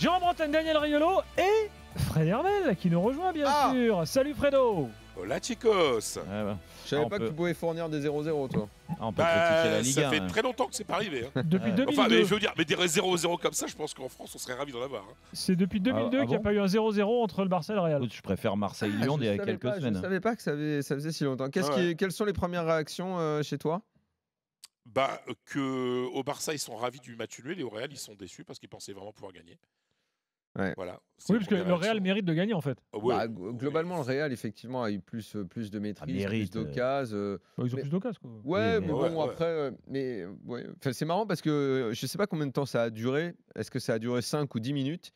jean Bretagne, Daniel Riolo et Fred Hermel qui nous rejoint bien ah. sûr. Salut Fredo Hola chicos ah, bah. Je savais ah, pas que tu pouvais fournir des 0-0 toi. Bah, ça hein. fait très longtemps que c'est pas arrivé. Hein. depuis 2002. Enfin, mais, je veux dire, mais des 0-0 comme ça, je pense qu'en France on serait ravis d'en avoir. Hein. C'est depuis 2002 qu'il n'y a pas eu un 0-0 entre le Barça et le Real. Je préfère Marseille-Lyon d'il y a quelques semaines. Je savais pas que ça, faisait si longtemps. quelles sont les premières réactions euh, chez toi bah, que au Barça ils sont ravis du match nul et au Real ils sont déçus parce qu'ils pensaient vraiment pouvoir gagner. Voilà. Oui, parce que le Real mérite de gagner en fait. Ah bah, globalement, le Real effectivement a eu plus, euh, plus de maîtrise, plus d'occasions. Euh, euh, bah, ils ont plus d'occasions. Ouais, mais, bon après, mais c'est marrant parce que je sais pas combien de temps ça a duré. Est-ce que ça a duré 5 ou 10 minutes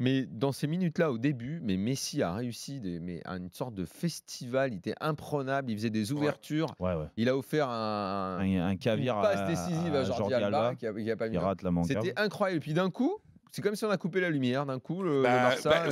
Mais dans ces minutes-là, au début, mais Messi a réussi mais à une sorte de festival. Il était imprenable. Il faisait des ouvertures. Il a offert un, un, caviar passe décisive à, Jordi, Alba, qui, a, a pas mis C'était incroyable. Puis d'un coup c'est comme si on a coupé la lumière d'un coup. Le, le Barça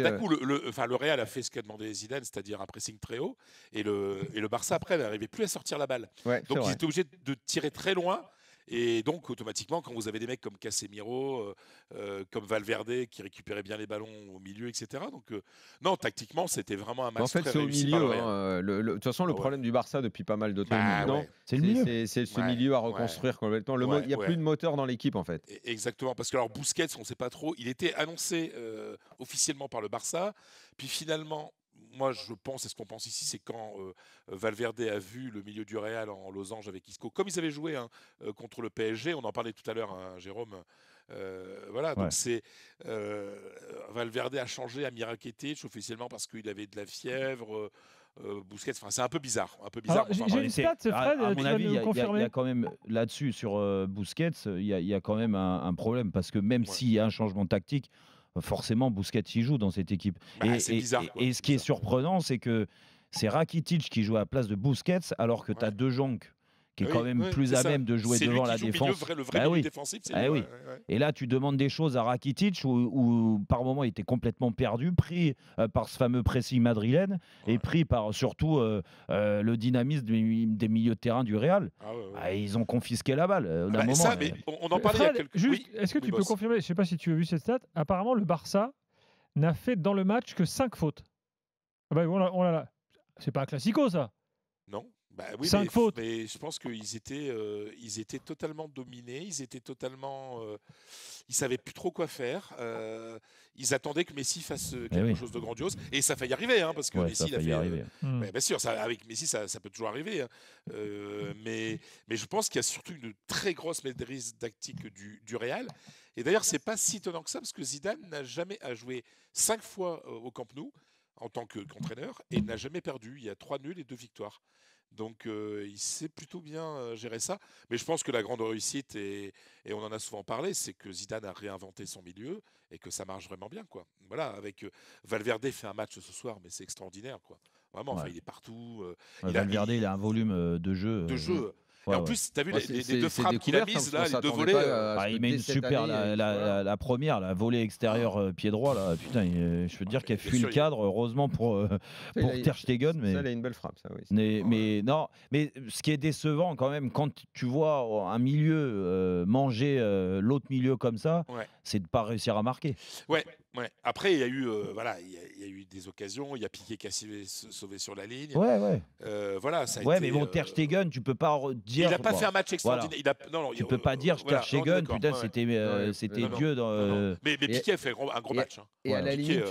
d'un coup, le, Real a fait ce qu'a demandé Zidane, c'est-à-dire un pressing très haut, et le, et le Barça après n'arrivait plus à sortir la balle. Donc ils étaient obligés de tirer très loin et donc, automatiquement, quand vous avez des mecs comme Casemiro, euh, euh, comme Valverde, qui récupéraient bien les ballons au milieu, etc. Donc, euh, non, tactiquement, c'était vraiment un bah, match. En fait, c'est au milieu. Hein, de toute façon, le ah problème du Barça depuis pas mal de temps, bah c'est ce milieu à reconstruire complètement. il n'y a plus de moteur dans l'équipe, en fait. E, exactement. Parce que, alors, Busquets, on ne sait pas trop, il était annoncé officiellement par le Barça. Puis finalement, moi, je pense, et ce qu'on pense ici, c'est quand euh, euh, Valverde a vu le milieu du Real en losange avec Isco, comme ils avaient joué hein, euh, contre le PSG, on en parlait tout à l'heure, hein, Jérôme. voilà, donc c'est Valverde a changé à Miraketic officiellement parce qu'il avait de la fièvre. Bousquet, c'est un peu bizarre. Un peu bizarre. J'ai une stat, Fred, mon avis, il y, a quand même là-dessus sur euh, Bousquet, il y, a quand même un, problème parce que même s'il y a un changement tactique, forcément Busquets y joue dans cette équipe. Bah, et, ce qui est surprenant, c'est que c'est Rakitic qui joue à la place de Busquets alors que tu as deux jonques qui est quand même plus à même de jouer devant la défense. le vrai bah oui. défensif, bah Et là, tu demandes des choses à Rakitic, où, par moment il était complètement perdu, pris euh, par ce fameux pressing madrilène et pris par surtout euh, euh, le dynamisme des, milieux de terrain du Real. Ah ah, ils ont confisqué la balle. Bah, ça, mais on en parlait. Quelques... Est-ce que tu peux confirmer Je ne sais pas si tu as vu cette stat. Apparemment, le Barça n'a fait dans le match que 5 fautes. Ah ben on, oh oh C'est pas un classico ça. Non. Bah oui, Cinq mais, fautes. Mais je pense qu'ils étaient, euh, ils étaient totalement dominés, ils étaient totalement, euh, ils savaient plus trop quoi faire. Euh, ils attendaient que Messi fasse eh quelque chose de grandiose et ça a failli arriver, hein, parce que Messi ça arriver. Hmm. bien sûr, ça, avec Messi ça, peut toujours arriver, hein, mais mais je pense qu'il y a surtout une très grosse maîtrise tactique du, Real. Et d'ailleurs, c'est pas si étonnant que ça, parce que Zidane n'a jamais à jouer cinq fois au Camp Nou en tant qu'entraîneur et n'a jamais perdu. Il y a trois nuls et deux victoires. Donc euh, il sait plutôt bien euh, gérer ça. Mais je pense que la grande réussite, et, et on en a souvent parlé, c'est que Zidane a réinventé son milieu et que ça marche vraiment bien. Quoi. Voilà, avec euh, Valverde fait un match ce soir, mais c'est extraordinaire. Quoi. Vraiment, il est partout. Valverde, il, a un volume de jeu. De jeu et en plus, t'as vu les, deux frappes qu'il a mises là, les deux volets. Euh, ah, il met une super, la, première, la volée extérieure euh, pied droit, là, putain, euh, je veux dire qu'elle fuit le cadre, heureusement pour, pour Ter Stegen. Mais, ça, a une belle frappe, ça, oui. Mais, non, mais ce qui est décevant quand même, quand tu vois un milieu manger l'autre milieu comme ça, c'est de ne pas réussir à marquer. Ouais, Ouais. Après, il y a eu, voilà, il y, a, eu des occasions. Il y a Piqué qui sauvé sur la ligne. Ouais, ouais. voilà, ça a ouais mais bon, Ter Stegen, tu peux pas il n'a pas fait un match extraordinaire. Il tu ne peux pas dire euh, voilà, Shagun, putain, c'était Dieu. Euh, dans, euh, Mais, mais Piquet fait un gros match. Et, à, la limite,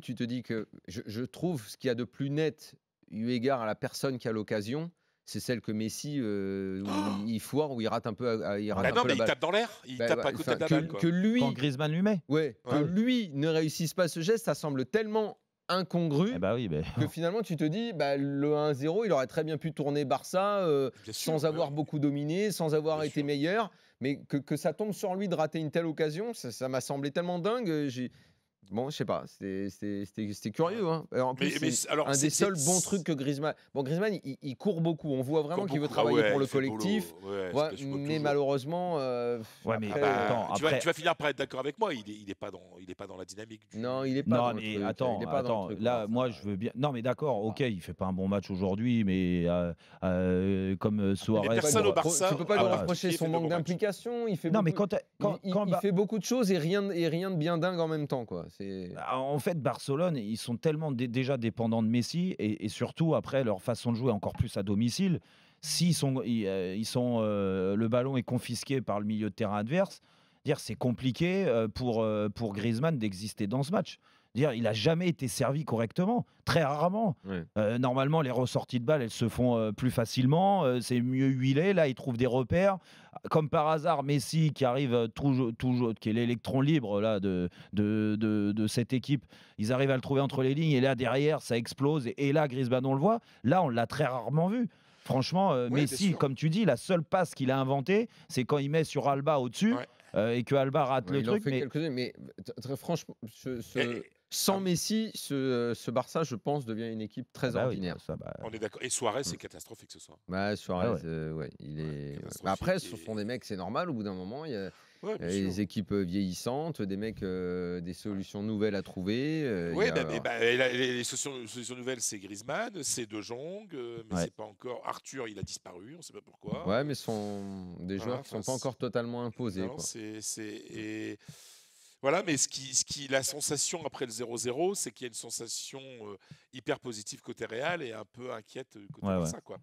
tu te dis, que je, trouve ce qu'il y a de plus net, eu égard à la personne qui a l'occasion, c'est celle que Messi oh il foire ou il rate un peu il rate bah non, peu mais il tape dans l'air il bah tape à côté de la balle que, quoi. lui Quand Griezmann lui met que lui ne réussisse pas ce geste ça semble tellement incongru eh bah bah, que finalement tu te dis bah, le 1-0 il aurait très bien pu tourner Barça euh, sans bah avoir beaucoup dominé, sans avoir été meilleur, mais que, que, ça tombe sur lui de rater une telle occasion, ça m'a semblé tellement dingue. Euh, j'ai Bon, je sais pas, c'était curieux. Hein. Alors, en plus, c'est un des seuls bons trucs que Griezmann. Bon, Griezmann, il, court beaucoup. On voit vraiment qu'il veut ah travailler pour le collectif. mais malheureusement. tu, vas, finir par être d'accord avec moi. Il n'est pas, dans, pas dans la dynamique. Non, il n'est pas. dans la le attends, attends là, moi, je veux bien. Non, mais d'accord, ok, il fait pas un bon match aujourd'hui, mais euh, euh, comme euh, ah, Soares. personne au Barça. Tu peux pas ah, lui bah, reprocher son manque d'implication. Il fait. beaucoup de choses et rien, et rien de bien dingue en même temps, quoi. Ah, en fait, Barcelone, ils sont tellement déjà dépendants de Messi et, surtout après leur façon de jouer encore plus à domicile. S'ils sont, euh, euh, le ballon est confisqué par le milieu de terrain adverse, dire c'est compliqué euh, pour, pour Griezmann d'exister dans ce match. Dire, il a jamais été servi correctement, très rarement. Euh, normalement, les ressorties de balles, elles se font euh, plus facilement, euh, c'est mieux huilé. Là, il trouve des repères. Comme par hasard, Messi, qui arrive toujours, toujours qui est l'électron libre là de de, cette équipe, ils arrivent à le trouver entre les lignes. Et là, derrière, ça explose. Et, là, Griezmann, on le voit. Là, on l'a très rarement vu. Franchement, Messi, comme tu dis, la seule passe qu'il a inventée, c'est quand il met sur Alba au-dessus. et que Alba rate le mais... très franchement, eh, sans ah. Messi, euh, ce, Barça, je pense, devient une équipe très ah bah ordinaire. Bah, on est d'accord. Et Suarez, hmm. c'est catastrophique ce soir. Bah, Suarez, ah euh, il est. Bah, après, ce sont des mecs, c'est normal. Au bout d'un moment, il y a, des équipes euh, vieillissantes, des mecs, des solutions nouvelles à trouver. oui, mais les, solutions, nouvelles, c'est Griezmann, c'est De Jong, mais c'est pas encore Arthur. Il a disparu, on ne sait pas pourquoi. Ouais, mais sont des joueurs qui qui sont pas encore totalement imposés. Non, c'est... Voilà, mais ce qui, ce qui, la sensation après le 0-0, c'est qu'il y a une sensation euh, hyper positive côté Real et un peu inquiète euh, côté ça, quoi.